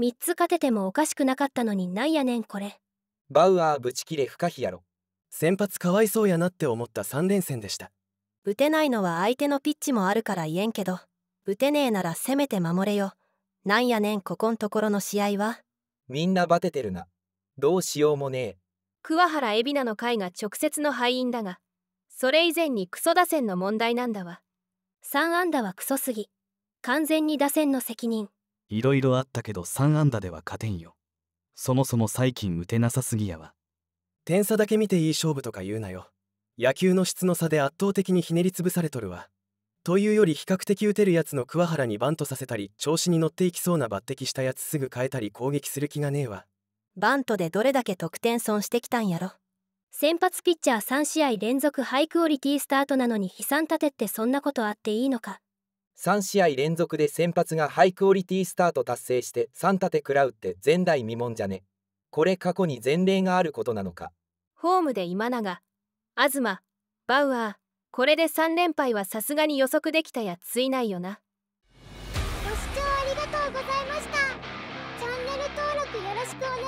3つ勝ててもおかしくなかったのになんやねんこれバウアーぶち切れ不可避やろ先発かわいそうやなって思った3連戦でした打てないのは相手のピッチもあるから言えんけど打てねえならせめて守れよなんやねんここんところの試合はみんなバテてるなどうしようもねえ桑原海老名の会が直接の敗因だがそれ以前にクソ打線の問題なんだわ3安打はクソすぎ完全に打線の責任いろいろあったけど3安打では勝てんよそもそも最近打てなさすぎやわ点差だけ見ていい勝負とか言うなよ野球の質の差で圧倒的にひねり潰されとるわというより比較的打てるやつの桑原にバントさせたり調子に乗っていきそうな抜擢したやつすぐ変えたり攻撃する気がねえわバントでどれだけ得点損してきたんやろ先発ピッチャー3試合連続ハイクオリティスタートなのに悲惨立てってそんなことあっていいのか3試合連続で先発がハイクオリティスタート達成して3立て食らうって前代未聞じゃねこれ過去に前例があることなのかホームで今永東バウアーこれで3連敗はさすがに予測できたやついないよなご視聴ありがとうございましたチャンネル登録よろしくお願いします